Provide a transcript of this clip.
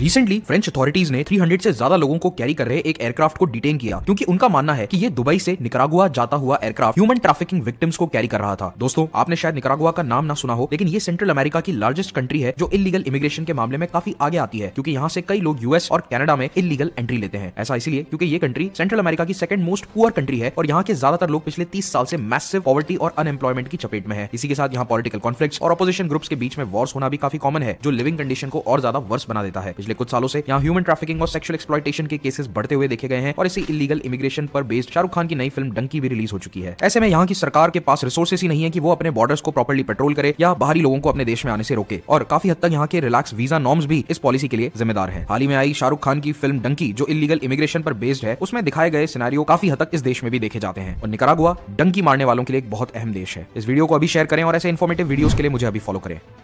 recently French authorities ने 300 से ज्यादा लोगों को कैरी कर रहे एक एयरक्राफ्ट को डिटेन किया क्योंकि उनका मानना है कि ये दुबई से निकरागुआ जाता हुआ एयरक्राफ्ट ह्यूमन ट्रैफिकिंग विक्टिम्स को कैरी कर रहा था दोस्तों आपने शायद निकरागुआ का नाम ना सुना हो लेकिन ये सेंट्रल अमेरिका की लार्जेस्ट कंट्री है जो इलीगल इमिग्रेशन के मामले में काफी आगे आती है क्योंकि यहाँ से कई लोग यूएस और कैनेडा में इलीगल एंट्री लेते हैं ऐसा इसलिए क्योंकि ये कंट्री सेंट्रल अमेरिका की सेकंड मोस्ट पुअर कंट्री है और यहाँ के ज्यादातर लोग पिछले तीस साल से मैसिव पॉवर्टी और अनएम्प्लॉयमेंट की चपेट में है इसी के साथ यहाँ पॉलिटिकल कॉन्फ्लिक्ट और अपोजिशन ग्रुप्स के बीच में वॉर्स होना भी काफी कॉमन है जो लिविंग कंडीशन को और ज्यादा वर्ष बना देता है पिछले कुछ सालों से यहाँ ह्यूमन ट्रैफिकिंग और सेक्सुअल एक्सप्लाइटेशन के केसेस बढ़ते हुए देखे गए हैं और इसी इलीगल इमिग्रेशन पर बेस्ड शाहरुख खान की नई फिल्म डंकी भी रिलीज हो चुकी है ऐसे में यहाँ की सरकार के पास रिसोर्सेस ही नहीं है की वो अपने बॉर्डर्स को प्रॉपर्ली पेट्रोल करे या बाहरी लोगों को अपने देश में आने से रोके और काफी हद तक यहाँ के रिलैक्स वीजा नॉर्म्स भी इस पॉलिसी के लिए जिम्मेदार है हाल ही में आई शाहरुख खान की फिल्म डंकी जो इलीगल इमिग्रेशन पर बेस्ड है उसमें दिखाए गए सिनारियो काफी हद तक इस देश में भी देखे जाते हैं और निकारागुआ डंकी मारने वालों के लिए एक बहुत अहम देश है इस वीडियो को अभी शेयर करें और ऐसे इन्फॉर्मेटिव वीडियोस के लिए मुझे अभी फॉलो करें